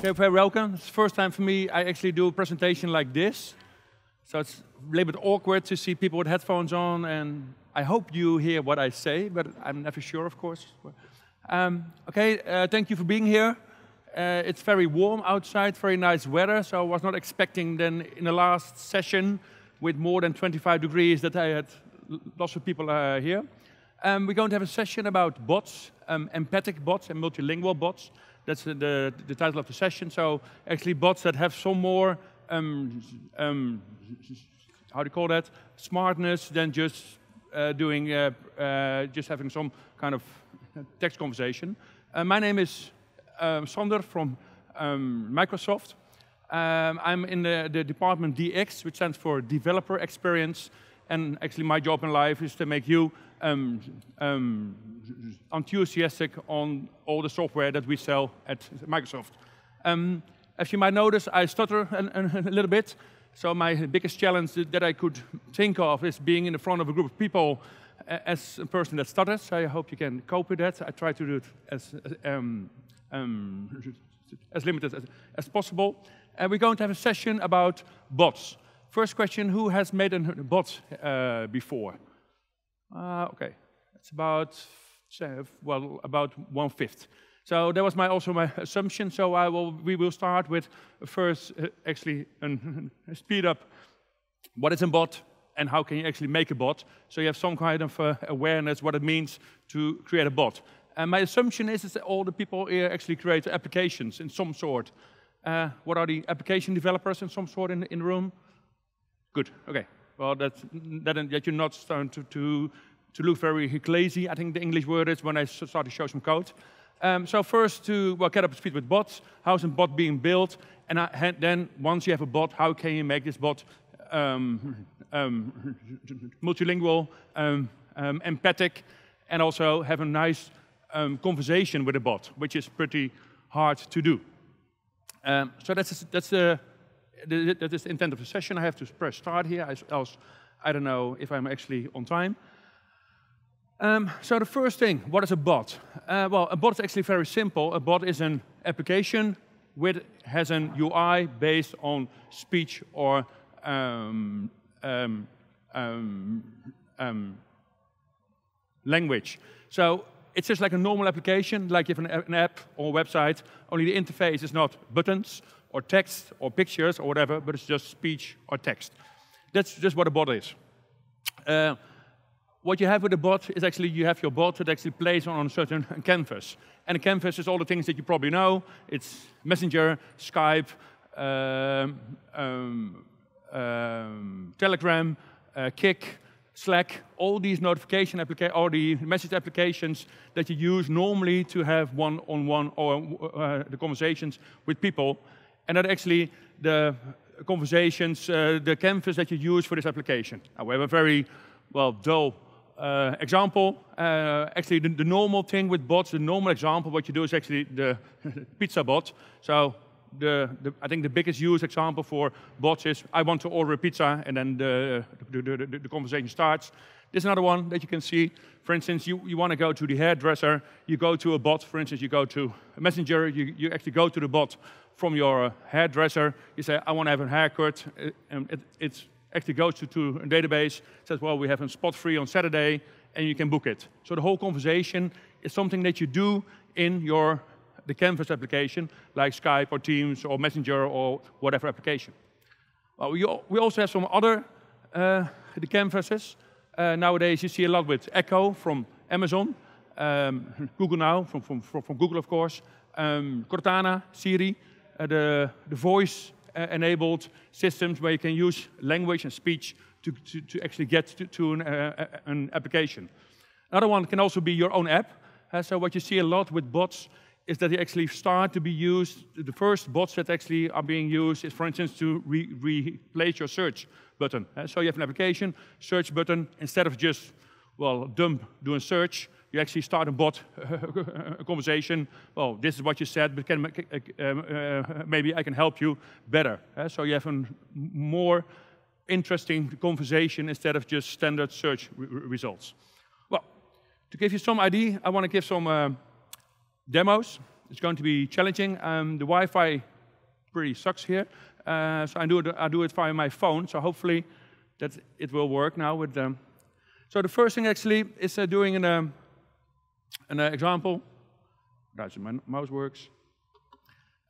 Okay, very welcome. It's the first time for me I actually do a presentation like this. So it's a little bit awkward to see people with headphones on, and I hope you hear what I say, but I'm never sure, of course. Um, okay, uh, thank you for being here. Uh, it's very warm outside, very nice weather, so I was not expecting then in the last session with more than 25 degrees that I had lots of people uh, here. Um, we're going to have a session about bots, um, empathic bots and multilingual bots. That's the, the, the title of the session. So actually bots that have some more, um, um, how do you call that, smartness than just uh, doing, uh, uh, just having some kind of text conversation. Uh, my name is um, Sander from um, Microsoft. Um, I'm in the, the, department DX, which stands for Developer Experience. And actually my job in life is to make you um, um, enthusiastic on all the software that we sell at Microsoft. Um, as you might notice, I stutter a, a, little bit. So my biggest challenge that I could think of is being in the front of a group of people as a person that stutters. So I hope you can cope with that. I try to do it as, um, um, as limited as, as, possible. And we're going to have a session about bots. First question, who has made a bot uh, before? Uh, okay, it's about well about one fifth. So that was my also my assumption. So I will we will start with first uh, actually a speed up what is a bot and how can you actually make a bot. So you have some kind of uh, awareness what it means to create a bot. And my assumption is, is that all the people here actually create applications in some sort. Uh, what are the application developers in some sort in, in the room? Good, okay well, that's, that, that you're not starting to, to, to look very lazy. I think the English word is when I start to show some code. Um, so first to well, get up to speed with bots, how's a bot being built, and I, then once you have a bot, how can you make this bot um, um, multilingual, um, um, empathic, and also have a nice um, conversation with a bot, which is pretty hard to do. so that's, that's the that is the intent of the session. I have to press start here, else I don't know if I'm actually on time. Um, so the first thing, what is a bot? Uh, well, a bot is actually very simple. A bot is an application with has an UI based on speech or um um, um, um, language. So it's just like a normal application, like you have an, an app or website, only the interface is not buttons, or text or pictures or whatever, but it's just speech or text. That's just what a bot is. Uh, what you have with a bot is actually you have your bot that actually plays on a certain canvas. And a canvas is all the things that you probably know. It's Messenger, Skype, um, um, um, Telegram, uh, Kick, Slack, all these notification applications, or the message applications that you use normally to have one-on-one -on -one or uh, the conversations with people and that actually the conversations, uh, the canvas that you use for this application. Now, we have a very, well, dull uh, example. Uh, actually, the, the, normal thing with bots, the normal example, what you do is actually the pizza bot. So the, the, I think the biggest use example for bots is, I want to order a pizza, and then the, the, the conversation starts. There's another one that you can see. For instance, you, you want to go to the hairdresser, you go to a bot, for instance, you go to a messenger, you, you actually go to the bot from your hairdresser. You say, I want to have a haircut. Eh, and it, actually goes to, to a database, says, well, we have a spot free on Saturday, and you can book it. So the whole conversation is something that you do in your the Canvas application, like Skype or Teams or Messenger or whatever application. Well, we, we also have some other uh, the canvases. Uh, nowadays, you see a lot with Echo from Amazon, um, Google Now from, from, from Google, of course, um, Cortana, Siri. Uh, the, the voice uh, enabled systems where you can use language and speech to, to, to actually get to, to an, uh, an, application. Another one can also be your own app. so what you see a lot with bots is that they actually start to be used. The first bots that actually are being used is, for instance, to re replace your search button. so you have an application, search button, instead of just, well, dump, do a search, you actually start a bot a conversation. Well, this is what you said, but can, uh, uh, uh, maybe I can help you better. Uh, so you have a more interesting conversation instead of just standard search re results. Well, to give you some idea, I want to give some uh, demos. It's going to be challenging. Um, the Wi-Fi pretty sucks here, uh, so I do, it, I do it via my phone. So hopefully that it will work now with them. Um, so the first thing actually is doing an um, an uh, example, that's my mouse works.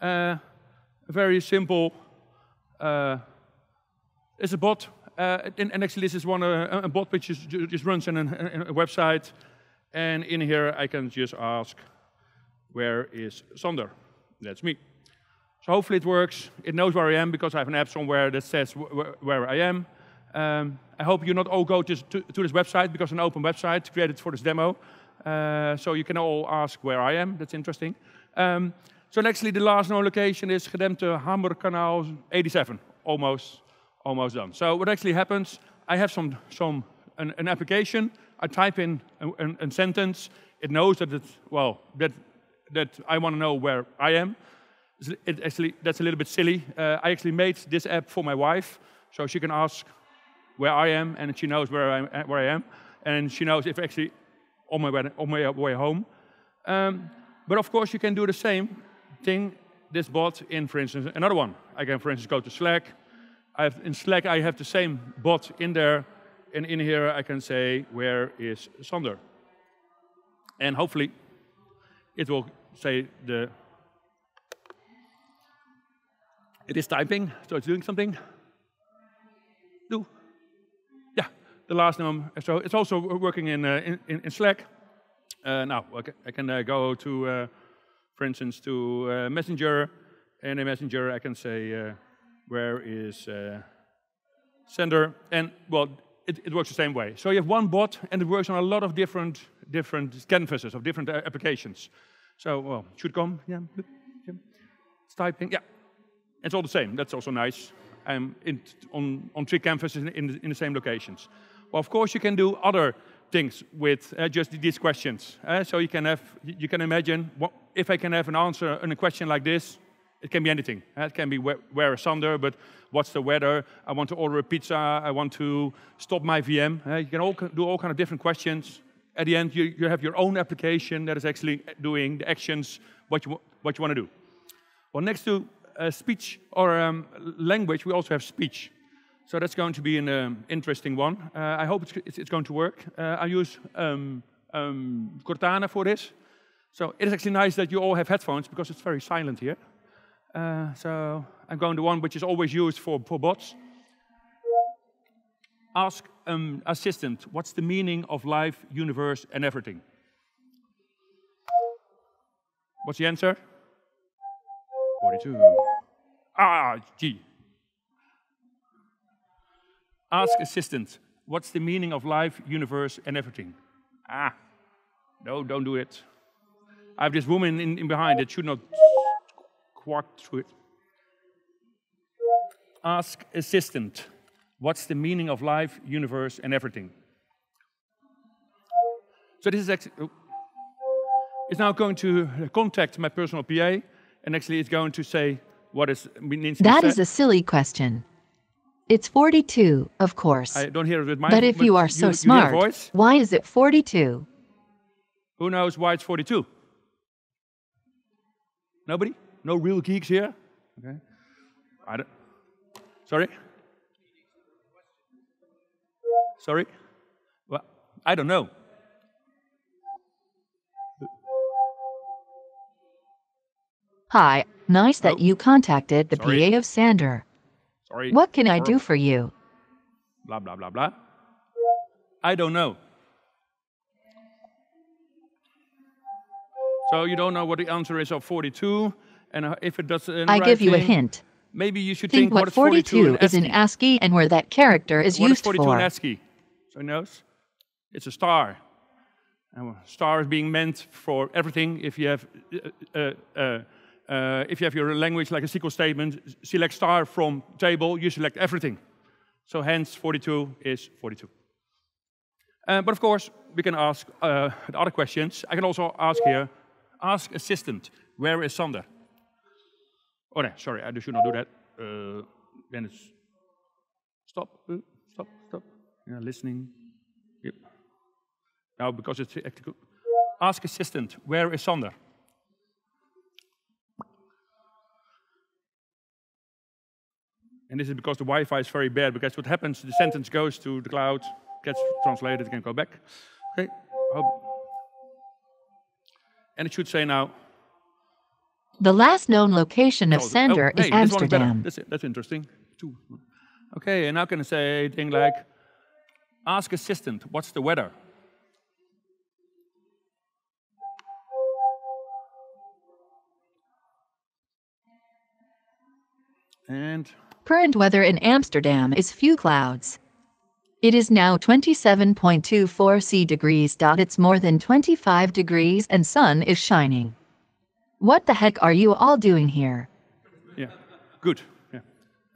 Uh, a very simple, uh, it's a bot uh, and, and, actually this is one uh, a bot which just, just runs on a, a, website and in here I can just ask where is Sander that's me so hopefully it works it knows where I am because I have an app somewhere that says wh wh where I am um, I hope you not all go to, to, to, this website because an open website created for this demo uh, so you can all ask where I am. That's interesting. Um, so actually, the last known location is Gedempte Canal 87. Almost, almost done. So what actually happens? I have some some an, an application. I type in a, a, a sentence. It knows that it's, well that that I want to know where I am. It actually that's a little bit silly. Uh, I actually made this app for my wife, so she can ask where I am, and she knows where I where I am, and she knows if actually on my way, on my way home. Um, but of course, you can do the same thing this bot in, for instance, another one. I can, for instance, go to Slack. Have, in Slack, I have the same bot in there. And in here, I can say, where is Sander? And hopefully, it will say the... It is typing, so it's doing something. the last name. So it's also working uh, in in, in, Slack. Uh, now I can, uh, go to, for instance, to Messenger, and in Messenger I can say where is sender, and well, it, it, works the same way. So you have one bot, and it works on a lot of different different canvases of different applications. So well, should come, yeah, it's typing, yeah, it's all the same. That's also nice. I'm in, on on three canvases in, in, in the same locations. Well, of course, you can do other things with uh, just these questions. Uh, so you can have, you can imagine, what, if I can have an answer on a question like this, it can be anything. Uh, it can be where, where is thunder, but what's the weather? I want to order a pizza. I want to stop my VM. Uh, you can all do all kind of different questions. At the end, you, you have your own application that is actually doing the actions what you what you want to do. Well, next to uh, speech or um, language, we also have speech. So that's going to be an um, interesting one. Uh, I hope it's, it's, going to work. Uh, I use um, um, Cortana for this. So it is actually nice that you all have headphones because it's very silent here. Uh, so I'm going to one which is always used for, for bots. Ask um, assistant, what's the meaning of life, universe, and everything? What's the answer? 42. Ah, gee. Ask assistant, what's the meaning of life, universe, and everything? Ah, no, don't do it. I have this woman in, in behind that should not quack through it. Ask assistant, what's the meaning of life, universe, and everything? So this is actually, oh, it's now going to contact my personal PA, and actually it's going to say what is means. That is a silly question. It's 42, of course. I don't hear it with my But if you are so you, smart, you why is it 42? Who knows why it's 42? Nobody? No real geeks here? Okay. I don't. Sorry? Sorry? Well, I don't know. Hi, nice that you contacted the Sorry. PA of Sander. Sorry. What can I do for you? Blah, blah, blah, blah. I don't know. So you don't know what the answer is of 42, and uh, if it does. not I give you a hint. Maybe you should think, think what, what 42, 42 is in ASCII and where that character is what used is 42 for. in ASCII? So he knows. It's a star. And a star is being meant for everything. If you have uh, uh, uh, uh, if you have your language like a SQL statement, select star from table, you select everything. So hence 42 is 42. Uh, but of course, we can ask uh, the other questions. I can also ask here, ask assistant, where is Sander? Oh, no, sorry, I should not do that. Uh, then it's stop, uh, stop, stop. Yeah, listening. Yep. Now, because it's ask assistant, where is Sander? And this is because the Wi-Fi is very bad, because what happens, the sentence goes to the cloud, gets translated, can go back. Okay, And it should say now. The last known location of sender oh, hey, is Amsterdam. That's, that's interesting. Two. Okay, and now can I say thing like, ask assistant, what's the weather? And Current weather in Amsterdam is few clouds. It is now 27.24 C degrees. It's more than 25 degrees and sun is shining. What the heck are you all doing here? Yeah, good. Yeah.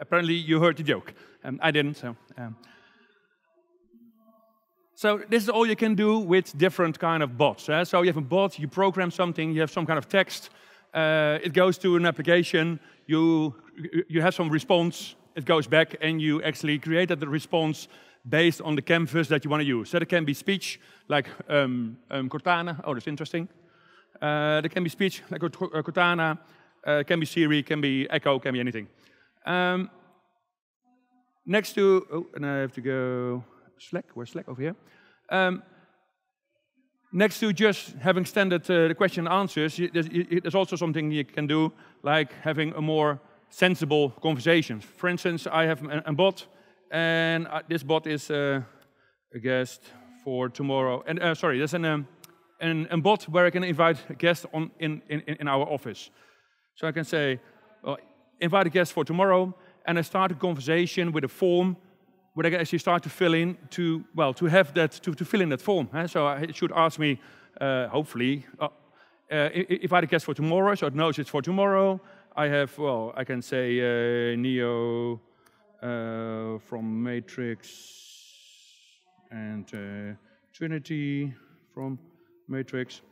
Apparently you heard the joke. Um, I didn't, so... Um. So this is all you can do with different kind of bots. Eh? So you have a bot, you program something, you have some kind of text, uh, it goes to an application, you, you have some response, it goes back, and you actually created the response based on the canvas that you want to use. So it can be speech, like um, um, Cortana. Oh, that's interesting. Uh, there can be speech, like uh, Cortana. Uh, can be Siri, can be Echo, can be anything. Um, next to, oh, and I have to go Slack. Where's Slack? Over here. Um, next to just having standard uh, question and answers, there's, also something you can do, like having a more sensible conversation. For instance, I have a, bot, and uh, this bot is uh, a guest for tomorrow. And uh, sorry, there's an, um, an, a bot where I can invite a guest on in, in, in our office. So I can say, well, oh, invite a guest for tomorrow, and I start a conversation with a form would I actually start to fill in to, well, to have that, to, to fill in that form. Eh? So uh, it should ask me, uh, hopefully, uh, uh, if I had a guest for tomorrow, so it knows it's for tomorrow. I have, well, I can say uh, Neo uh, from Matrix and Trinity from Matrix.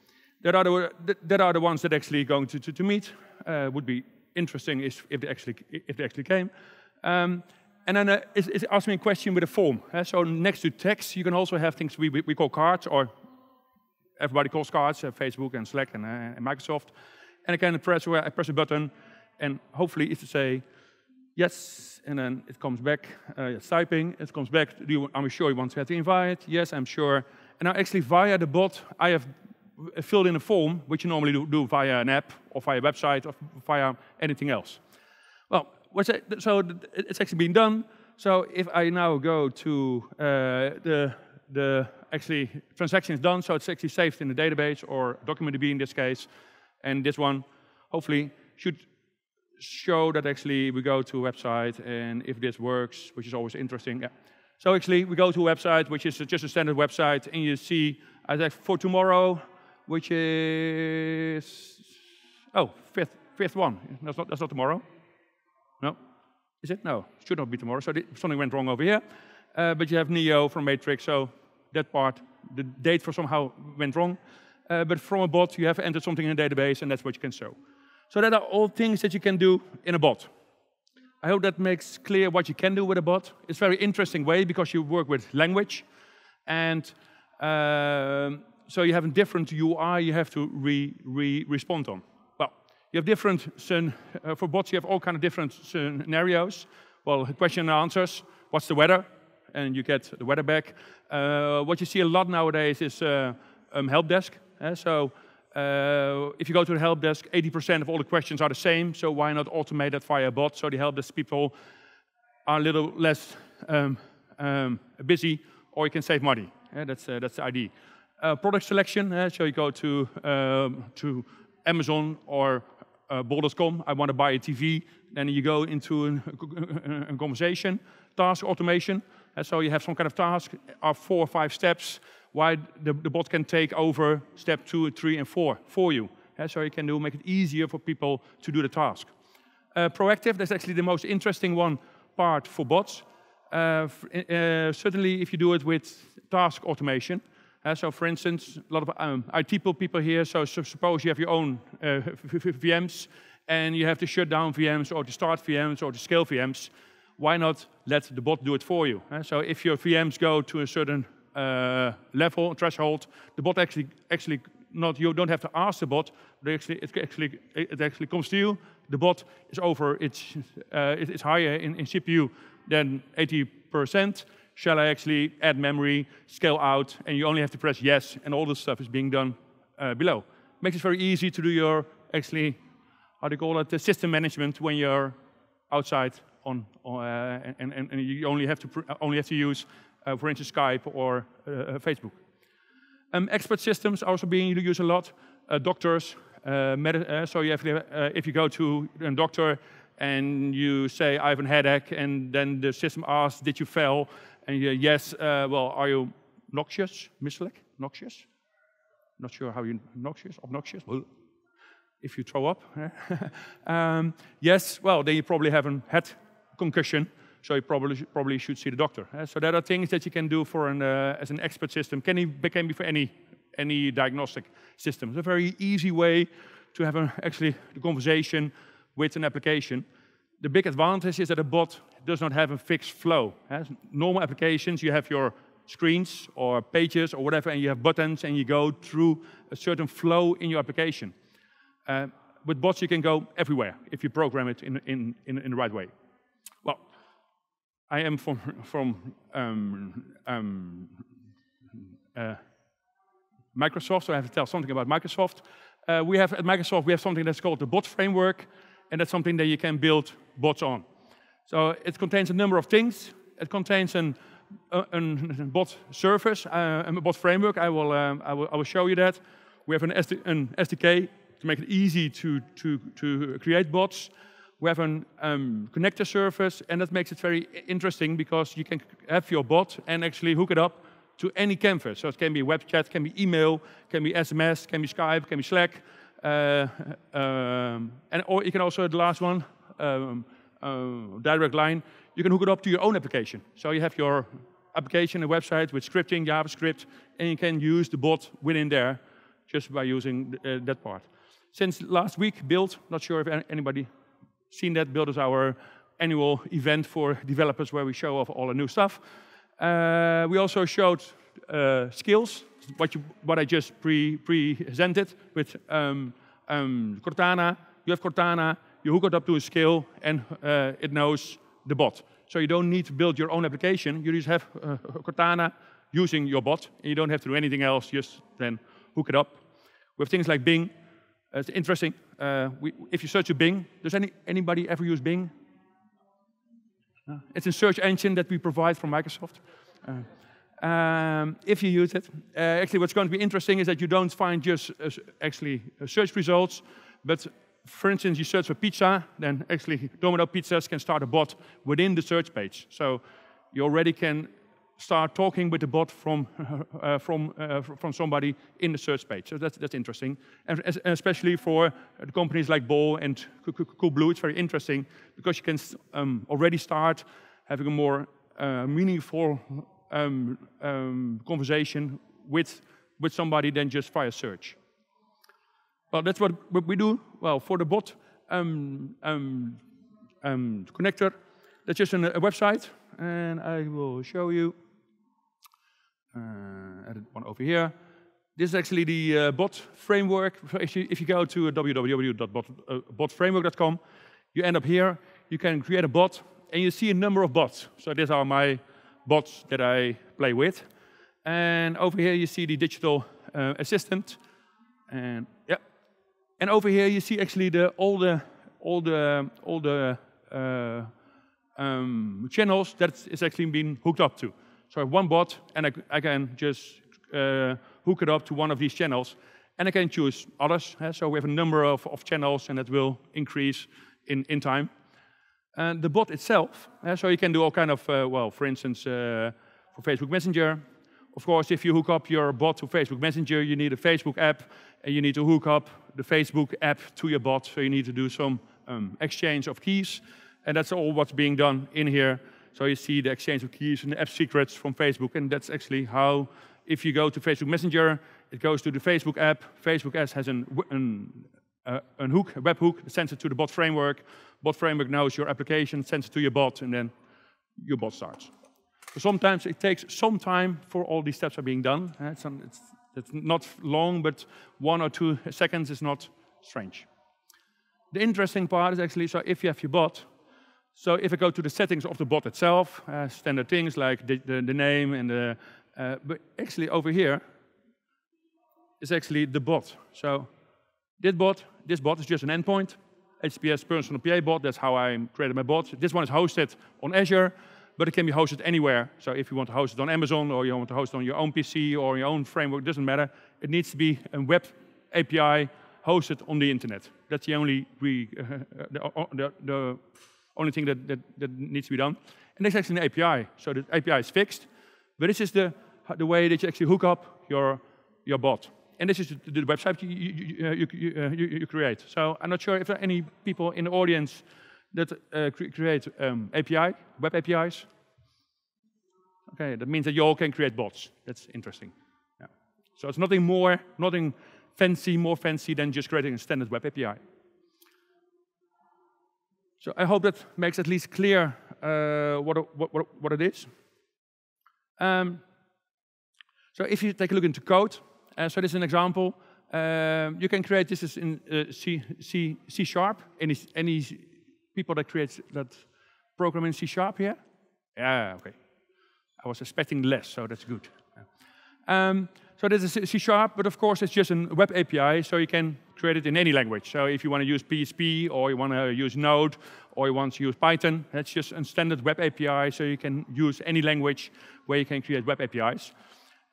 That are, the, that are the ones that actually going to, to, to meet. would be interesting if, if, they actually, if they actually came. Um, and then uh, it, it asks me a question with a form. Uh, so next to text, you can also have things we, we, we call cards, or everybody calls cards, uh, Facebook and Slack and, uh, and, Microsoft. And I can press, uh, I press a button, and hopefully it says say yes, and then it comes back. it's uh, typing, it comes back. Do you, I'm sure you want to have the invite. Yes, I'm sure. And now actually via the bot, I have filled in a form, which you normally do, do via an app or via a website or via anything else. Well, that, so it's actually being done. So if I now go to uh, the, the actually transaction is done, so it's actually saved in the database or document DB in this case, and this one hopefully should show that actually we go to a website and if this works, which is always interesting. Yeah. So actually we go to a website, which is just a standard website, and you see I think for tomorrow, which is oh fifth fifth one. That's not that's not tomorrow. No? Is it? No. Should not be tomorrow. So something went wrong over here. Uh, but you have Neo from Matrix, so that part, the date for somehow went wrong. Uh, but from a bot, you have entered something in a database, and that's what you can show. So that are all things that you can do in a bot. I hope that makes clear what you can do with a bot. It's a very interesting way because you work with language. And um, so you have a different UI you have to re, re respond on. You have different, uh, for bots, you have all kind of different scenarios. Well, question and answers, what's the weather? And you get the weather back. Uh, what you see a lot nowadays is uh, um, help desk. Eh? so uh, if you go to the help desk, 80% of all the questions are the same, so why not automate that via a bot? So the help desk people are a little less um, um, busy, or you can save money. Yeah, that's, uh, that's the idea. Uh, product selection, eh? so you go to, um, to Amazon or uh, eh, Borders.com, I want to buy a TV. Then you go into an, a conversation, task automation. And eh, so you have some kind of task of four or five steps why the, the bot can take over step two, three, and four for you. And eh, so you can do, make it easier for people to do the task. Uh, proactive, that's actually the most interesting one part for bots. Uh, uh, certainly if you do it with task automation, uh, so, for instance, a lot of um, IT people here. So, so, suppose you have your own uh, VMs and you have to shut down VMs or to start VMs or to scale VMs. Why not let the bot do it for you? Uh, so, if your VMs go to a certain uh, level threshold, the bot actually actually not you don't have to ask the bot. But actually, it actually it actually comes to you. The bot is over. It's uh, it's higher in, in CPU than 80 percent Shall I actually add memory, scale out, and you only have to press yes, and all this stuff is being done uh, below. Makes it very easy to do your, actually, how do you call it, the system management when you're outside on, on uh, and, and, and, you only have to, uh, only have to use, uh, for instance, Skype or uh, uh, Facebook. Um, expert systems are also being used a lot. doctors, so you have if you go to a doctor, and you say, I have a headache, and then the system asks, did you fail? And yes, uh, well, are you noxious, mislick? Noxious? Not sure how you noxious, obnoxious. Well, if you throw up. Eh? um, yes, well, then you probably haven't had concussion, so you probably probably should see the doctor. Uh, so there are things that you can do for an uh, as an expert system. Can be can be for any any diagnostic system. It's a very easy way to have an, actually the conversation with an application. The big advantage is that a bot does not have a fixed flow. As normal applications, you have your screens or pages or whatever, and you have buttons, and you go through a certain flow in your application. Uh, with bots, you can go everywhere if you program it in, in, in, in the right way. Well, I am from, from um, um, uh, Microsoft, so I have to tell something about Microsoft. Uh, we have at Microsoft we have something that's called the bot framework, and that's something that you can build bots on. So it contains a number of things. It contains an, an bot service, uh, a bot framework. I will, um, I will, I will show you that. We have an, SD, an SDK to make it easy to, to, to create bots. We have a um, connector service, and that makes it very interesting because you can have your bot and actually hook it up to any canvas. So it can be web chat, can be email, can be SMS, can be Skype, can be Slack, uh, um, and or you can also the last one um, uh, direct line, you can hook it up to your own application. So you have your application and website with scripting, JavaScript, and you can use the bot within there just by using th uh, that part. Since last week, Build, not sure if anybody seen that, Build is our annual event for developers where we show off all the new stuff. Uh, we also showed uh, skills, what, you, what, I just pre presented with um, um, Cortana. You have Cortana, you hook it up to a scale and uh, it knows the bot. So you don't need to build your own application. You just have uh, Cortana using your bot. And you don't have to do anything else, just then hook it up. With things like Bing, uh, it's interesting. Uh, we, if you search a Bing, does any, anybody ever use Bing? It's a search engine that we provide from Microsoft. Uh, um, if you use it. Uh, actually, what's going to be interesting is that you don't find just uh, actually uh, search results, but for instance, you search for pizza, then actually Domino Pizzas can start a bot within the search page. So you already can start talking with the bot from, uh, from, uh, from somebody in the search page. So that's, that's interesting. And especially for companies like Bo and Coolblue, it's very interesting because you can um, already start having a more uh, meaningful um, um, conversation with, with somebody than just via search. Well, that's what we do. Well, for the bot um, um, um, connector, that's just an, a website, and I will show you. Uh, added one over here. This is actually the uh, bot framework. If you, if you go to www.botframework.com, uh, you end up here. You can create a bot, and you see a number of bots. So these are my bots that I play with. And over here, you see the digital uh, assistant. And and over here you see actually the all the all the all the uh, um, channels that is actually being hooked up to. So I have one bot, and I, I can just uh, hook it up to one of these channels, and I can choose others. Yeah? So we have a number of, of channels, and that will increase in, in time. And the bot itself, yeah? so you can do all kind of, uh, well, for instance, uh, for Facebook Messenger, of course, if you hook up your bot to Facebook Messenger, you need a Facebook app, and you need to hook up the Facebook app to your bot. So you need to do some um, exchange of keys. And that's all what's being done in here. So you see the exchange of keys and the app secrets from Facebook. And that's actually how, if you go to Facebook Messenger, it goes to the Facebook app. Facebook app has an, an, uh, an hook, a web hook, sends it to the bot framework. Bot framework knows your application, sends it to your bot, and then your bot starts. So sometimes it takes some time for all these steps are being done. It's, it's not long, but one or two seconds is not strange. The interesting part is actually, so if you have your bot, so if I go to the settings of the bot itself, uh, standard things like the, the, the, name and the, uh, but actually over here is actually the bot. So this bot, this bot is just an endpoint. HPS personal PA bot, that's how I created my bot. This one is hosted on Azure but it can be hosted anywhere. So if you want to host it on Amazon or you want to host it on your own PC or your own framework, it doesn't matter. It needs to be a web API hosted on the internet. That's the only uh, the, the, the, only thing that, that, that, needs to be done. And that's actually an API. So the API is fixed, but this is the, the way that you actually hook up your, your bot. And this is the, the website you, you, you, you, create. So I'm not sure if there are any people in the audience that uh, eh, cre create um, ehm, API, web APIs. Okay, that means that you all can create bots. That's interesting. Yeah. So it's nothing more, nothing fancy, more fancy than just creating a standard web API. So I hope that makes at least clear uh, what, what, what, what it is. Um, so if you take a look into code, uh, so this is an example. Ehm, you can create this is in uh, C, C, C sharp, any, any people that create that program in C Sharp here? Yeah, okay. I was expecting less, so that's good. Um, so this is C Sharp, but of course it's just a web API, so you can create it in any language. So if you want to use PHP, or you want to use Node, or you want to use Python, that's just a standard web API, so you can use any language where you can create web APIs.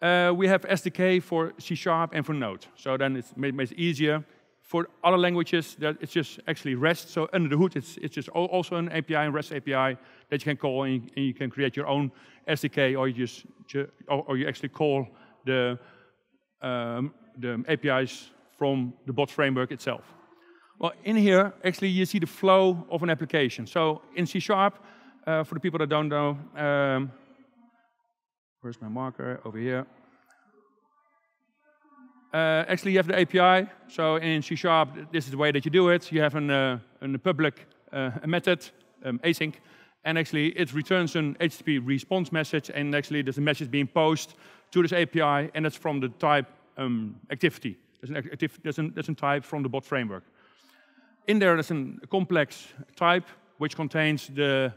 Uh, we have SDK for C Sharp and for Node, so then it's made it easier for other languages, that it's just actually REST. So under the hood, it's, it's just also an API, a REST API that you can call and you, can create your own SDK or you just or, you actually call the um, the APIs from the bot framework itself. Well, in here, actually, you see the flow of an application. So in C Sharp, uh, for the people that don't know, um, where's my marker? Over here. Uh, actually, you have the API. So in C Sharp, this is the way that you do it. You have an, uh, an public uh, method, um, async, and actually it returns an HTTP response message, and actually there's a message being posted to this API, and it's from the type um, activity. There's an, activ there's, an, there's type from the bot framework. In there, there's an, a complex type, which contains the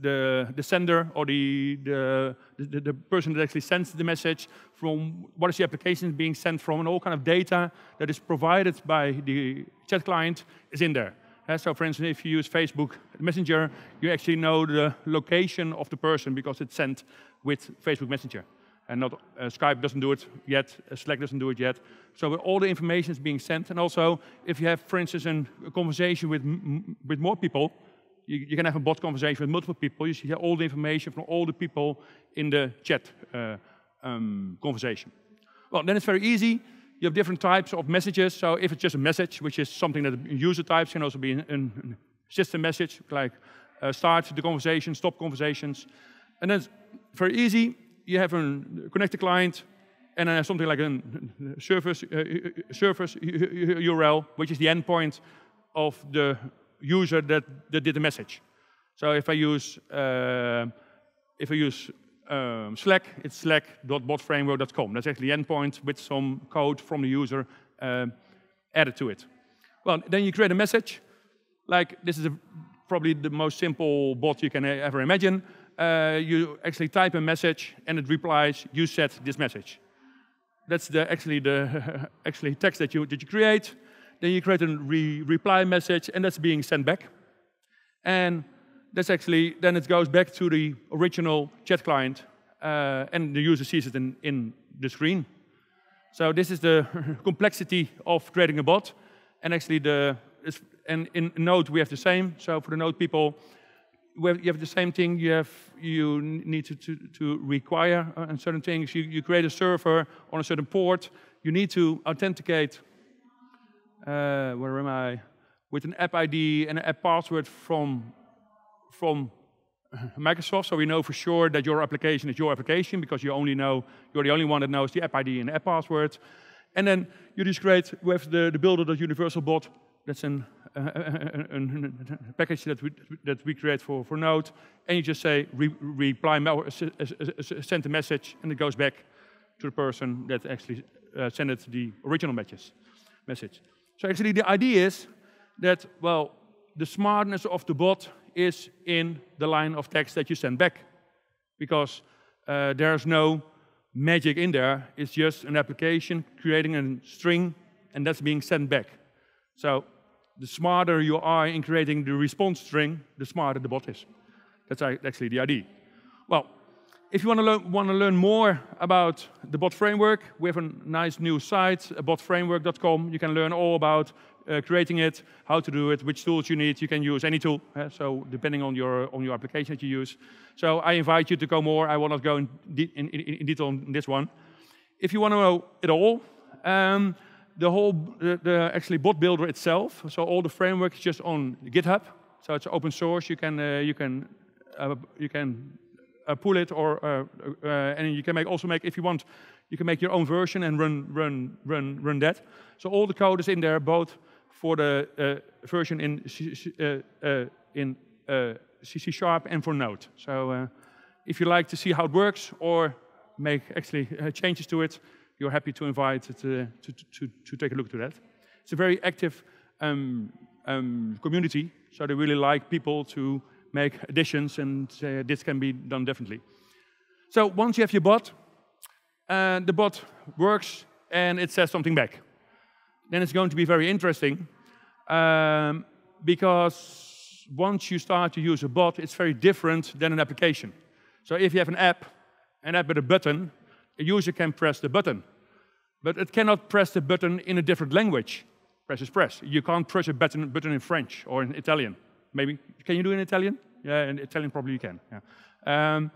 the, the sender or the, the, the, the, person that actually sends the message from what is the application being sent from and all kind of data that is provided by the chat client is in there. so for instance, if you use Facebook Messenger, you actually know the location of the person because it's sent with Facebook Messenger. And not uh, Skype doesn't do it yet, uh, Slack doesn't do it yet. So all the information is being sent. And also, if you have, for instance, an, a conversation with, with more people, you, you can have a bot conversation with multiple people. You see all the information from all the people in the chat uh, um, conversation. Well, then it's very easy. You have different types of messages. So if it's just a message, which is something that a user types, can also be a system message, like uh, start the conversation, stop conversations. And then very easy. You have a connected client, and then something like a service, uh, service URL, which is the endpoint of the user that, that did the message. So if I use uh, if I use um, Slack, it's slack.botframework.com. That's actually the endpoint with some code from the user uh, added to it. Well, then you create a message. Like this is a, probably the most simple bot you can ever imagine. Uh, you actually type a message and it replies, "You said this message." That's the, actually the actually text that you that you create. Then you create a re reply message, and that's being sent back. And that's actually, then it goes back to the original chat client, uh, and the user sees it in, in the screen. So this is the complexity of creating a bot. And actually, the and in Node, we have the same. So for the Node people, have, you have the same thing. You have you need to, to, to require uh, certain things. You, you create a server on a certain port. You need to authenticate uh, where am I? With an app ID and an app password from, from Microsoft, so we know for sure that your application is your application because you only know, you're the only one that knows the app ID and the app password. And then you just create with the, the builder that Universal bot, that's an, uh, a, a, package that we, that we create for, for Node, and you just say re, reply, send a message, and it goes back to the person that actually uh, sent the original message. message. So actually, the idea is that, well, the smartness of the bot is in the line of text that you send back because uh, there's no magic in there. It's just an application creating a string and that's being sent back. So the smarter you are in creating the response string, the smarter the bot is. That's uh, actually the idea. Well, if you want to, learn, want to learn more about the bot framework, we have a nice new site, uh, botframework.com. You can learn all about uh, creating it, how to do it, which tools you need. You can use any tool, uh, so depending on your, on your application that you use. So I invite you to go more. I will not go in, de in, in, in detail on this one. If you want to know it all, um, the whole, the, the, actually bot builder itself, so all the framework is just on GitHub. So it's open source. You can, uh, you can, uh, you can uh, pull it, or uh, uh, and you can make also make if you want, you can make your own version and run run run run that. So all the code is in there, both for the version in in CC sharp and for Node. So if you like to see how it works or make actually changes to it, you're happy to invite to, to, to, to take a look to that. It's a very active um, um, community, so they really like people to make additions, and uh, this can be done differently. So once you have your bot, uh, the bot works and it says something back. Then it's going to be very interesting um, because once you start to use a bot, it's very different than an application. So if you have an app, an app with a button, a user can press the button. But it cannot press the button in a different language. Press is press. You can't press a button, button in French or in Italian maybe. Can you do it in Italian? Yeah, in Italian probably you can. Yeah. Um,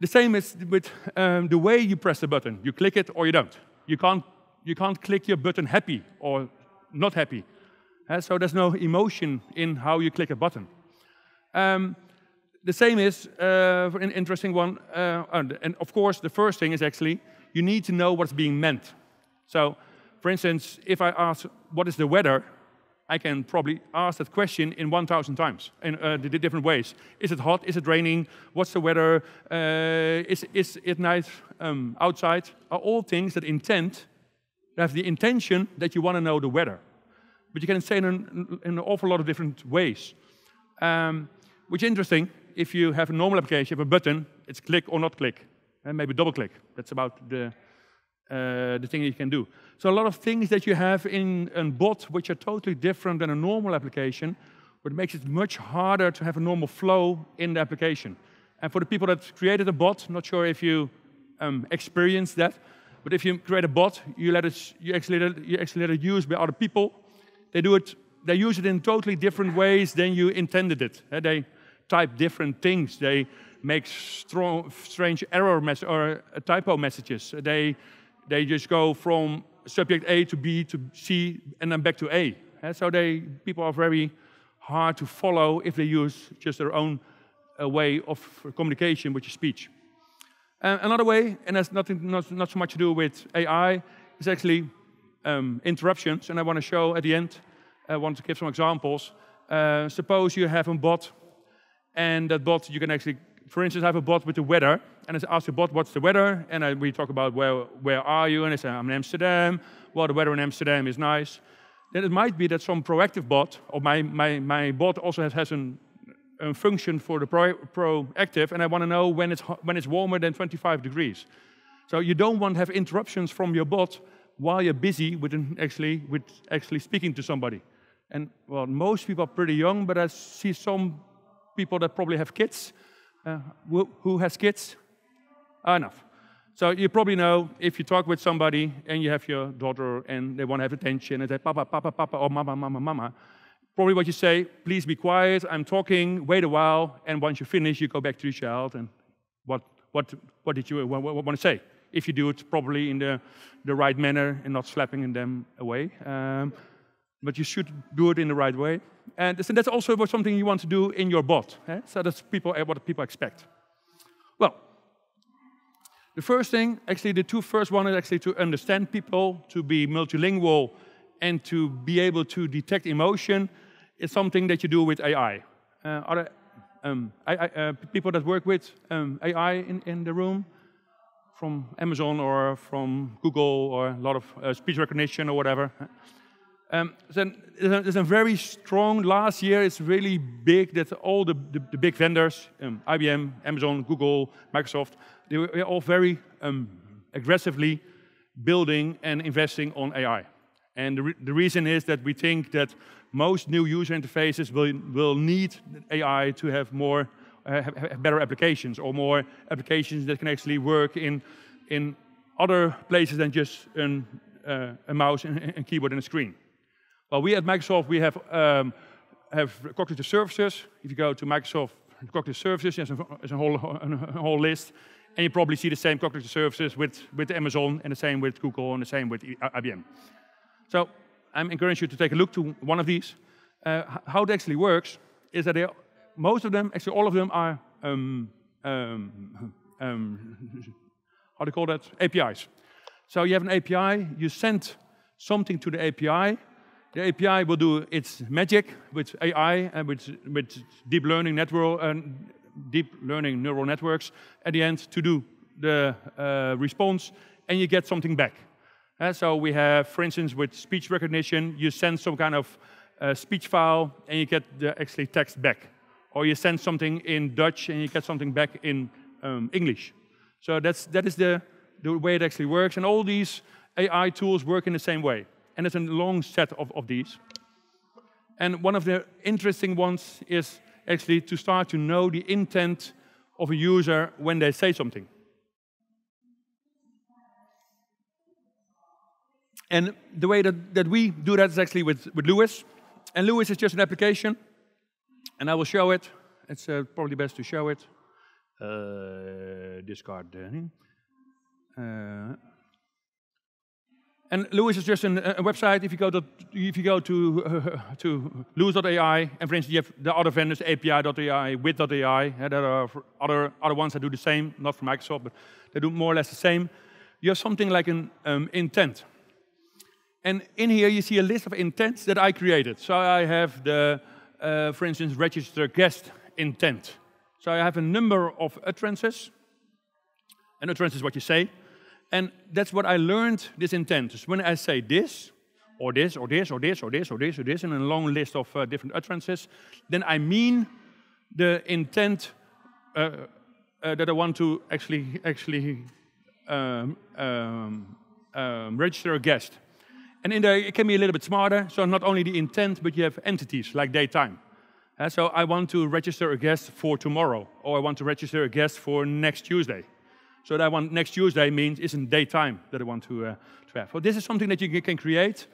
the same is with um, the way you press the button. You click it or you don't. You can't, you can't click your button happy or not happy. Uh, so there's no emotion in how you click a button. Um, the same is uh, an interesting one. Uh, and of course, the first thing is actually you need to know what's being meant. So, for instance, if I ask, what is the weather? I can probably ask that question in 1,000 times in uh, the different ways. Is it hot? Is it raining? What's the weather? Uh, is, is it nice um, outside? Are all things that intent, that have the intention that you want to know the weather. But you can say in an, in an awful lot of different ways. Um, which is interesting, if you have a normal application, you have a button, it's click or not click, and maybe double click. That's about the uh, the thing that you can do. So a lot of things that you have in a bot which are totally different than a normal application, but it makes it much harder to have a normal flow in the application. And for the people that created a bot, not sure if you um, experienced that, but if you create a bot, you let it, you actually let, you actually let it used by other people. They do it, they use it in totally different ways than you intended it. Uh, they type different things. They make strong, strange error mess or uh, typo messages. They they just go from subject A to B to C and then back to A. And so they, people are very hard to follow if they use just their own uh, way of communication, which is speech. another way, and that's nothing, not, not so much to do with AI, is actually um, interruptions. And I want to show at the end, uh, I want to give some examples. Uh, suppose you have a bot, and that bot you can actually, for instance, I have a bot with the weather and I ask you, Bot, what's the weather? And I, we talk about where, where are you? And I say, I'm in Amsterdam. Well, the weather in Amsterdam is nice. Then it might be that some proactive bot, or my, my, my bot also has, has an, a function for the pro, proactive, and I want to know when it's, when it's warmer than 25 degrees. So you don't want to have interruptions from your bot while you're busy with actually, with actually speaking to somebody. And well, most people are pretty young, but I see some people that probably have kids. Uh, who, who has kids? enough. So you probably know if you talk with somebody and you have your daughter and they want to have attention and say, Papa, Papa, Papa, or Mama, Mama, Mama, probably what you say, please be quiet, I'm talking, wait a while, and once you finish, you go back to the child and what, what, what did you what, what, want to say? If you do it properly in the, the right manner and not slapping them away. Um, but you should do it in the right way. And that's also something you want to do in your bot. Eh? So that's people, eh, what people expect. Well, the first thing, actually, the two first one is actually to understand people, to be multilingual, and to be able to detect emotion. It's something that you do with AI. Uh, are there um, I, I, uh, people that work with um, AI in, in the room? From Amazon or from Google or a lot of uh, speech recognition or whatever. Um, then there's a very strong last year. It's really big that all the, the, the big vendors, um, IBM, Amazon, Google, Microsoft, they were all very um, aggressively building and investing on AI. And the, re the, reason is that we think that most new user interfaces will, will need AI to have more, uh, have, have better applications or more applications that can actually work in, in other places than just an, uh, a mouse and keyboard and a screen. Well, we at Microsoft, we have, um, have cognitive services. If you go to Microsoft cognitive services, there's a, there's a, whole, a whole list. And you probably see the same cognitive services with, with Amazon and the same with Google and the same with uh, IBM. So I'm encouraging you to take a look to one of these. Uh, how it actually works is that they, most of them, actually all of them are, um, um, um, how do you call that, APIs. So you have an API, you send something to the API, the API will do its magic with AI and with, with deep learning network and uh, deep learning neural networks at the end to do the uh, response, and you get something back. Uh, so we have, for instance, with speech recognition, you send some kind of uh, speech file, and you get the actually text back. Or you send something in Dutch, and you get something back in um, English. So that's that is the the way it actually works, and all these AI tools work in the same way and there's a long set of, of these. And one of the interesting ones is actually to start to know the intent of a user when they say something. And the way that, that we do that is actually with, with Lewis. And Lewis is just an application. And I will show it. It's uh, probably best to show it. Uh, discard. Uh, and Lewis is just an, a website. If you go to if you go to uh, to Lewis.ai, and for instance, you have the other vendors, API.ai, With.ai. Yeah, there are other other ones that do the same, not from Microsoft, but they do more or less the same. You have something like an um, intent, and in here you see a list of intents that I created. So I have the, uh, for instance, register guest intent. So I have a number of utterances, and utterance is what you say. And that's what I learned this intent. Is when I say this, or this, or this, or this, or this, or this, or this, and a long list of uh, different utterances, then I mean the intent uh, uh, that I want to actually actually um, um, um, register a guest. And in there, it can be a little bit smarter. So not only the intent, but you have entities like daytime. Uh, so I want to register a guest for tomorrow, or I want to register a guest for next Tuesday. So that one next Tuesday means isn't daytime that I want to, uh, to have. So this is something that you can create.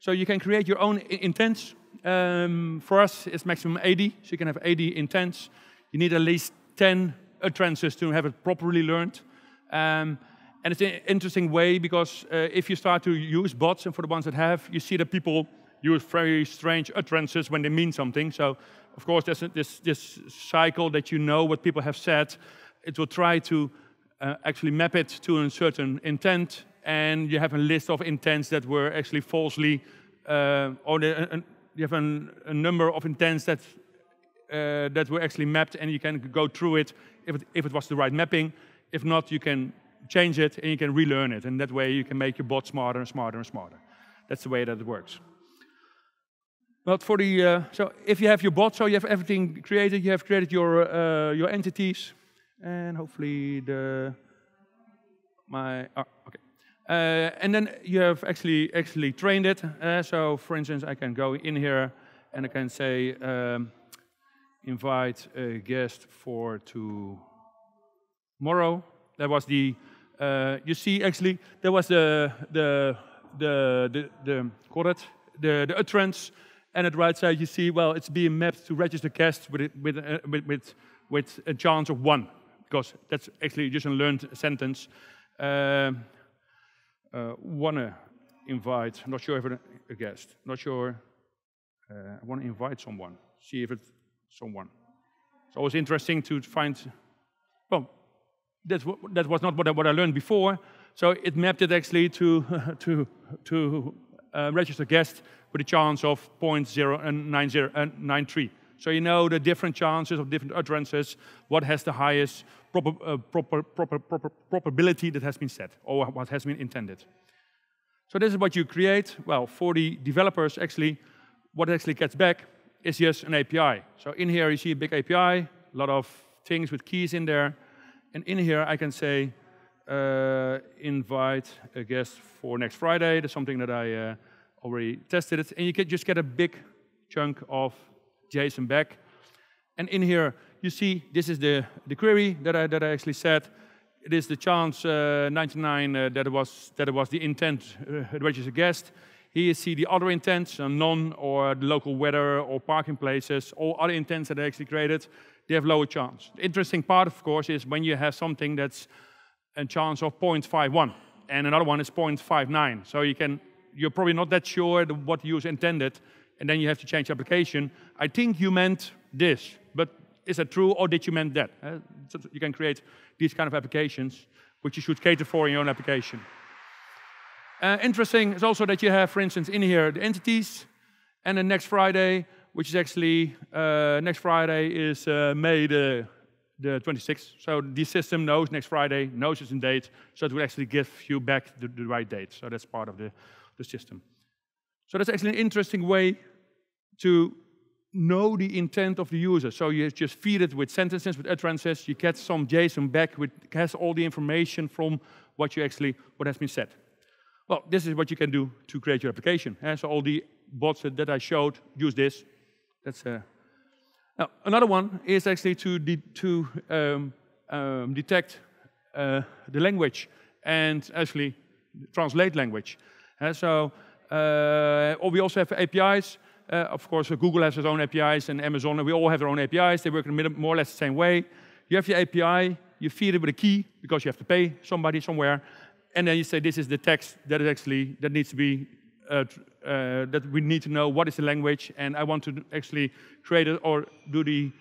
So you can create your own intents. Um, for us, it's maximum 80. So you can have 80 intents. You need at least 10 utterances to have it properly learned. Um, and it's an interesting way because uh, if you start to use bots, and for the ones that have, you see that people use very strange utterances when they mean something. So, of course, there's a, this, this cycle that you know what people have said. It will try to uh, actually map it to a certain intent, and you have a list of intents that were actually falsely, uh, or the, uh, uh you have an, a number of intents that uh, that were actually mapped, and you can go through it if, it if it was the right mapping. If not, you can change it and you can relearn it, and that way you can make your bot smarter and smarter and smarter. That's the way that it works. But for the uh, so if you have your bot, so you have everything created, you have created your your entities and hopefully the my oh, okay. Uh, and then you have actually actually trained it. Uh, so for instance, I can go in here and I can say um, invite a guest for tomorrow. That was the uh, you see actually there was the the the the, the call it the the utterance. And at right side, you see, well, it's being mapped to register guests with, with, uh, with, with, with a chance of one because that's actually just a learned sentence. Uh, uh, wanna invite, not sure if a guest, not sure. Uh, I wanna invite someone, see if it's someone. It's always interesting to find, well, that's that was not what I, what I learned before, so it mapped it actually to, to, to uh, register guest with a chance of 0.0 so you know the different chances of different utterances, what has the highest uh, proper, proper, proper, probability that has been set or what has been intended. So this is what you create. Well, for the developers, actually, what actually gets back is just an API. So in here, you see a big API, a lot of things with keys in there. And in here, I can say, uh, invite a guest for next Friday. That's something that I uh, already tested it. And you can just get a big chunk of JSON back. And in here, you see this is the, the query that I, that I actually said. It is the chance uh, 99 uh, that, it was, that it was the intent uh, is a guest. Here you see the other intents, uh, none or the local weather or parking places, all other intents that are actually created, they have lower chance. The interesting part, of course, is when you have something that's a chance of 0.51 and another one is 0.59. So you can, you're probably not that sure what the user intended and then you have to change application. I think you meant this, but is that true or did you mean that? Uh, so you can create these kind of applications, which you should cater for in your own application. Uh, interesting is also that you have, for instance, in here the entities, and then next Friday, which is actually uh, next Friday is uh, May the, the 26th. So the system knows next Friday knows it's date, so it will actually give you back the, the right date. So that's part of the, the system. So that's actually an interesting way to know the intent of the user. So you just feed it with sentences, with utterances, you get some JSON back which has all the information from what you actually, what has been said. Well, this is what you can do to create your application. Yeah, so all the bots that I showed use this. That's uh, now, another one is actually to, de to um, um, detect uh, the language and actually translate language. Uh, so uh, or oh, we also have APIs. Uh, of course, uh, Google has its own APIs and Amazon, and we all have our own APIs. They work in more or less the same way. You have your API, you feed it with a key because you have to pay somebody somewhere, and then you say this is the text that is actually that needs to be uh, uh, that we need to know what is the language, and I want to actually create it or do the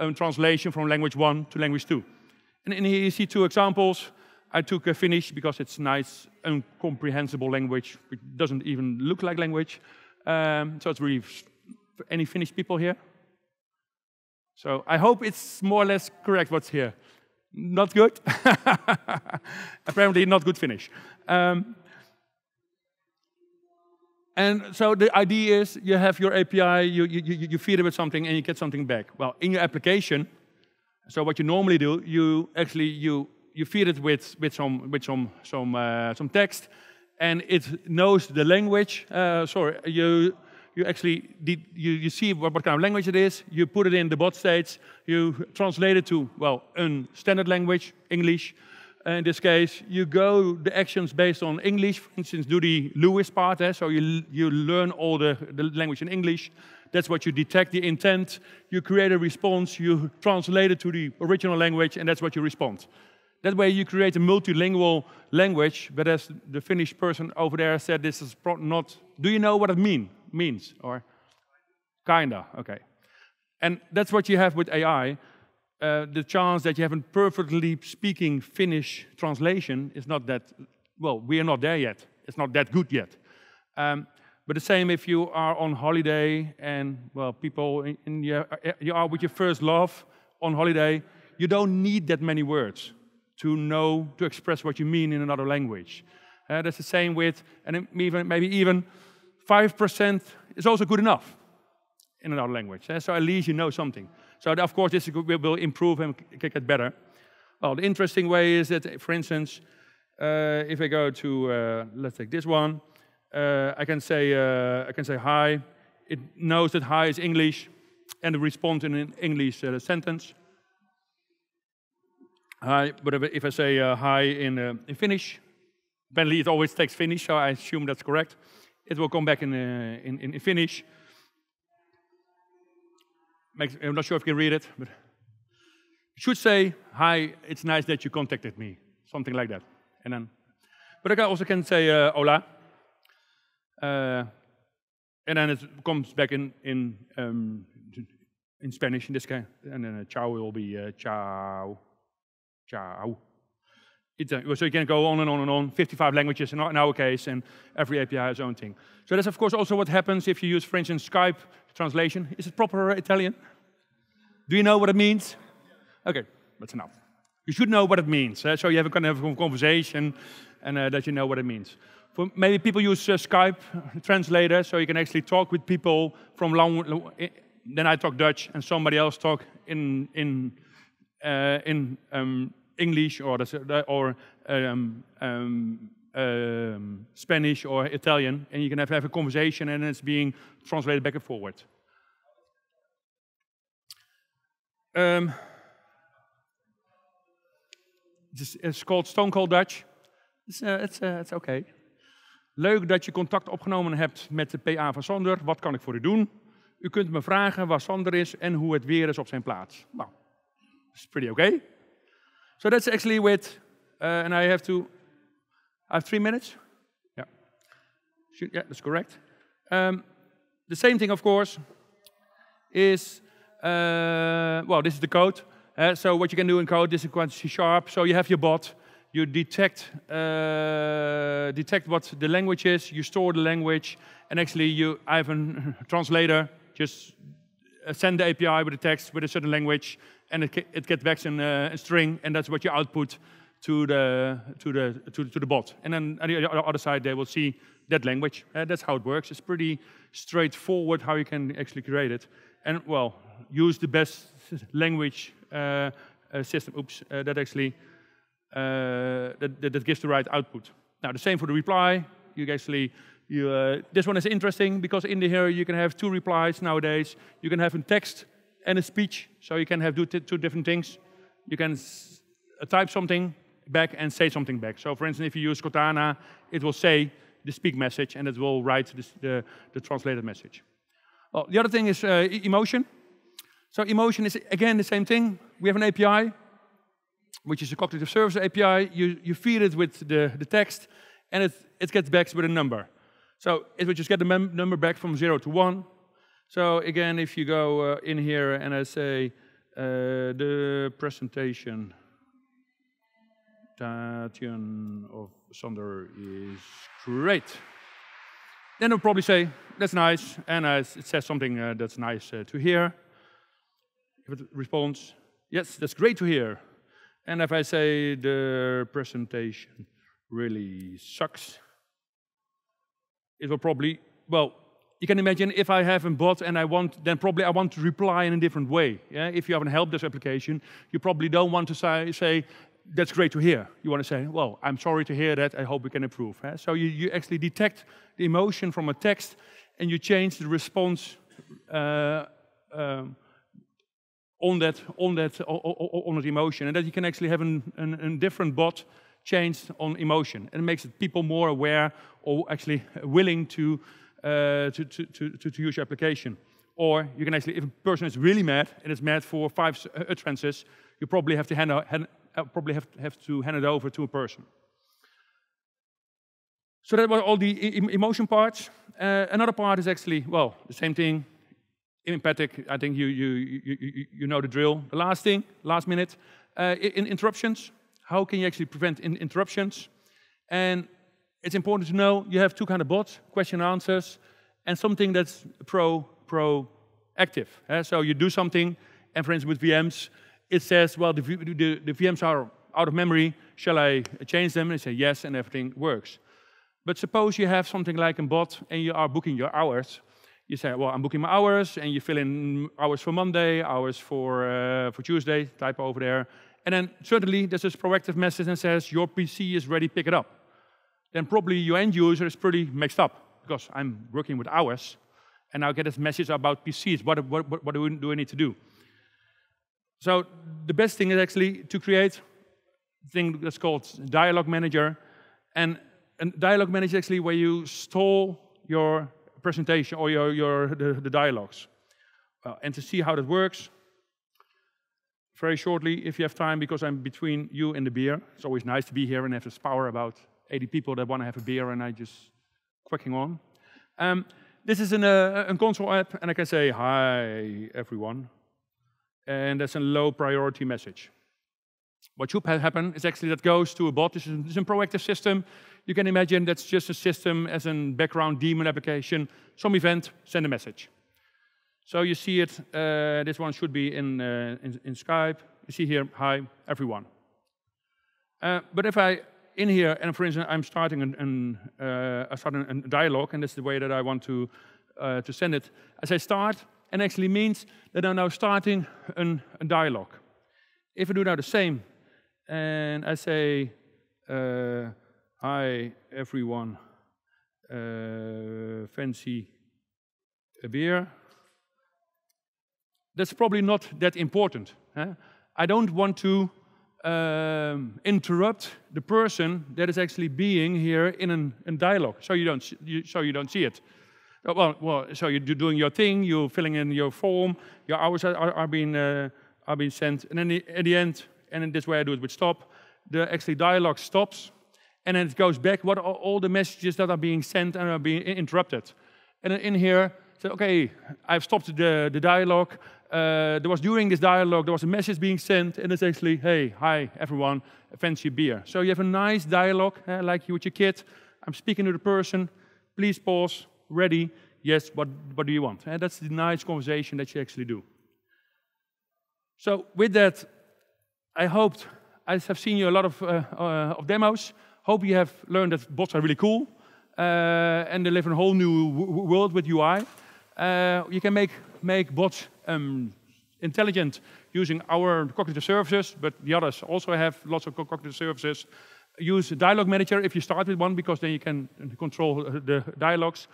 um, translation from language one to language two. And, and here you see two examples. I took Finnish because it's nice, uncomprehensible language. It doesn't even look like language. Um, so it's really any Finnish people here. So I hope it's more or less correct what's here. Not good. Apparently not good Finnish. Um, and so the idea is you have your API, you, you, you feed it with something, and you get something back. Well, in your application, so what you normally do, you actually you you feed it with, with some with some some uh, some text, and it knows the language. Uh, sorry, you you actually did, you, you see what, what, kind of language it is. You put it in the bot states. You translate it to well, a standard language, English. In this case, you go the actions based on English. For instance, do the Lewis part. Eh? So you you learn all the, the language in English. That's what you detect the intent. You create a response. You translate it to the original language, and that's what you respond. That way you create a multilingual language, but as the Finnish person over there said, this is not, do you know what it mean, means? Or kinda, okay. And that's what you have with AI. Uh, the chance that you have a perfectly speaking Finnish translation is not that, well, we are not there yet. It's not that good yet. Um, but the same if you are on holiday and, well, people, in, in your, uh, you are with your first love on holiday, you don't need that many words to know, to express what you mean in another language. Uh, that's the same with, and even, maybe even 5% is also good enough in another language. Uh, so at least you know something. So of course, this will improve and get better. Well, the interesting way is that, for instance, uh, if I go to, uh, let's take this one, uh, I can say uh, I can say hi. It knows that hi is English, and the response in an English sentence. Hi, but if I say uh, hi in, uh, in Finnish, apparently it always takes Finnish, so I assume that's correct. It will come back in, uh, in, in, Finnish. Makes, I'm not sure if you can read it, but it should say, hi, it's nice that you contacted me, something like that. And then, but I also can say, uh, hola. Uh, and then it comes back in, in, um, in Spanish in this case, and then uh, ciao will be uh, ciao. Ciao. so you can go on and on and on, 55 languages in our case, and every API has its own thing. So that's, of course, also what happens if you use, for instance, Skype translation. Is it proper Italian? Do you know what it means? Okay, that's enough. You should know what it means, eh? so you have a kind of conversation and uh, that you know what it means. For maybe people use uh, Skype translator, so you can actually talk with people from long. Eh, then I talk Dutch, and somebody else talk in in Eh, in um, English or, or ehm, ehm, Spanish or Italian, and you can have, have a conversation and it's being translated back and forward. It's, it's, called Stone Cold Dutch. It's, uh, eh, it's, eh, it's okay. Leuk dat je contact opgenomen hebt met de PA van Sander. Wat kan ik voor u doen? U kunt me vragen waar Sander is en hoe het weer is op zijn plaats. Nou, It's pretty okay. So that's actually with, uh, and I have to, I have three minutes? Yeah. Should, yeah, that's correct. Um, the same thing, of course, is, uh, well, this is the code. Uh, so what you can do in code, this is C sharp. So you have your bot, you detect, uh, detect what the language is, you store the language, and actually you, I have a translator, just uh, send the API with a text with a certain language, and it, it gets back in a uh, string, and that's what you output to the to the to, to the bot. And then on the other side, they will see that language. Uh, that's how it works. It's pretty straightforward how you can actually create it. And well, use the best language uh, uh system. Oops, that actually that, that gives the right output. Now the same for the reply. You actually you, uh, this one is interesting because in the here you can have two replies nowadays. You can have a text and a speech, so you can have two different things. You can uh, type something back and say something back. So for instance, if you use Cortana, it will say the speak message and it will write this, the, the, translated message. Well, oh, the other thing is uh, emotion. So emotion is again the same thing. We have an API, which is a cognitive service API. You, you feed it with the, the text and it, it gets back with a number. So it would just get the number back from 0 to 1. So again, if you go uh, in here and I say uh, the presentation Tatian of Sander is great. Then i will probably say, that's nice, and uh, it says something uh, that's nice uh, to hear. If it responds, yes, that's great to hear. And if I say the presentation really sucks, it will probably, well, you can imagine if I have a bot and I want, then probably I want to reply in a different way. Yeah? If you have a help desk application, you probably don't want to say, say, that's great to hear. You want to say, well, I'm sorry to hear that. I hope we can improve. Yeah? So you, you actually detect the emotion from a text and you change the response uh, um, on that on that on, on that emotion, and that you can actually have an, an, an different bot Change on emotion. And it makes people more aware or actually willing to, uh, to, to, to, to, use your application. Or you can actually, if a person is really mad and is mad for five uh, utterances, you probably have to hand, hand uh, probably have, have to hand it over to a person. So that was all the emotion parts. Uh, another part is actually, well, the same thing. Empathic, I think you, you, you, you know the drill. The last thing, last minute, uh, in interruptions. How can you actually prevent in interruptions? And it's important to know you have two kind of bots, question answers, and something that's pro proactive. Eh? so you do something, and for instance with VMs, it says, well, the, the, the VMs are out of memory. Shall I change them? And you say yes, and everything works. But suppose you have something like a bot and you are booking your hours. You say, well, I'm booking my hours, and you fill in hours for Monday, hours for uh, for Tuesday, type over there, and then suddenly there's this proactive message that says, your PC is ready, pick it up. Then probably your end user is pretty mixed up because I'm working with hours and I'll get this message about PCs. What, what, what do, we, do we need to do? So the best thing is actually to create a thing that's called dialogue manager. And a dialogue manager is actually where you store your presentation or your, your the, the dialogues. Uh, and to see how that works, very shortly, if you have time, because I'm between you and the beer. It's always nice to be here and have this power about 80 people that want to have a beer, and I just quacking on. Um, this is an, uh, a console app, and I can say, hi, everyone. And that's a low priority message. What should happen is actually that goes to a bot. This is, this is a proactive system. You can imagine that's just a system as a background daemon application. Some event, send a message. So you see it, uh, this one should be in, uh, in, in, Skype. You see here, hi, everyone. Uh, but if I, in here, and for instance, I'm starting an, an, uh, a dialogue, and that's the way that I want to, uh, to send it. As I start, and actually means that I'm now starting an, a dialogue. If I do now the same, and I say, uh, hi, everyone, fancy a beer, that's probably not that important. I don't want to um, interrupt the person that is actually being here in a in dialogue, so you don't you, so you don't see it. Uh, well, well, so you're doing your thing, you're filling in your form, your hours are, are, are being uh, are being sent, and then the, at the end, and in this way I do it with stop. The actually dialogue stops, and then it goes back. What are all the messages that are being sent and are being interrupted? And in here, said, okay, I've stopped the, the dialogue. Uh, there was during this dialogue, there was a message being sent, and it's actually, hey, hi, everyone, fancy beer. So you have a nice dialogue, uh, like you with your kid. I'm speaking to the person. Please pause. Ready? Yes. What, what do you want? And eh, that's the nice conversation that you actually do. So with that, I hoped I have seen you a lot of, uh, uh of demos. Hope you have learned that bots are really cool. Uh, and they live in a whole new world with UI. Uh, you can make, make bots um, intelligent using our cognitive services, but the others also have lots of cognitive services. Use dialogue manager if you start with one, because then you can control uh, the dialogues.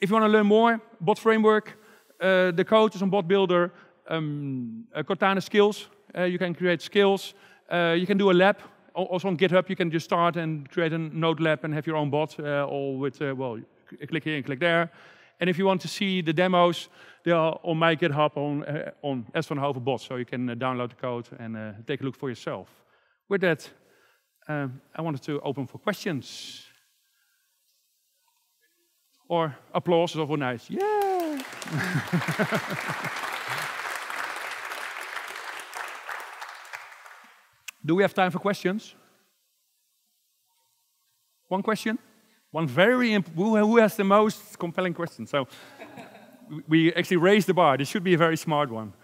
If you want to learn more, bot framework, uh, the code is on bot builder, um, uh, Cortana skills, uh, you can create skills, uh, you can do a lab. Also on GitHub, you can just start and create a node lab and have your own bot, all with, well, click here and click there. And if you want to see the demos, they are on my GitHub on, uh, on S van Hoven bot, so you can uh, download the code and uh, take a look for yourself. With that, um, I wanted to open for questions. Or applause is also nice. Yeah! Do we have time for questions? One question? One very who, who has the most compelling question. So we actually raised the bar. This should be a very smart one.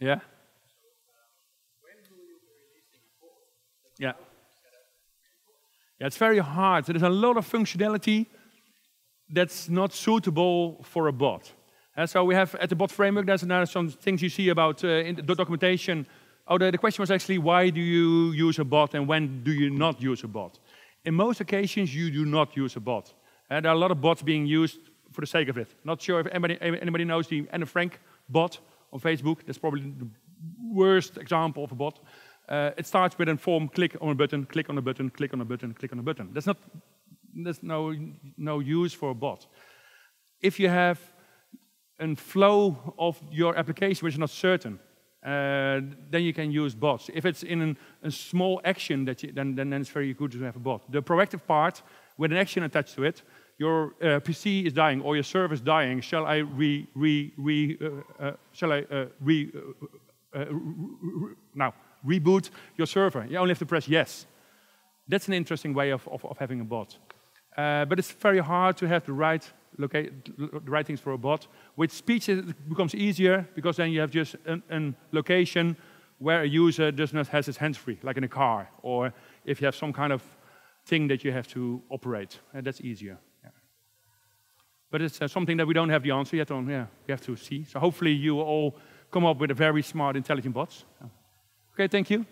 Yeah. Yeah. Yeah. it's very hard. So there's a lot of functionality that's not suitable for a bot. And so we have at the bot framework, there's some things you see about uh, in the documentation Oh, the, the question was actually why do you use a bot and when do you not use a bot? In most occasions, you do not use a bot. Uh, there are a lot of bots being used for the sake of it. Not sure if anybody, anybody knows the Anna Frank bot on Facebook. That's probably the worst example of a bot. Uh, it starts with a form, click on a button, click on a button, click on a button, click on a button. That's not, there's no, no use for a bot. If you have a flow of your application which is not certain, uh, then you can use bots. If it's in an, a small action, that you, then, then, then it's very good to have a bot. The proactive part, with an action attached to it, your uh, PC is dying or your server is dying. Shall I re re re uh, uh shall I uh, re, uh, now reboot your server? You only have to press yes. That's an interesting way of, of, of having a bot. but it's very hard to have the right locate, right things for a bot. With speech, it becomes easier because then you have just a location where a user does not has his hands free, like in a car, or if you have some kind of thing that you have to operate. And uh, that's easier. Yeah. But it's uh, something that we don't have the answer yet on. Yeah, we have to see. So hopefully you all come up with a very smart, intelligent bots. Okay, thank you.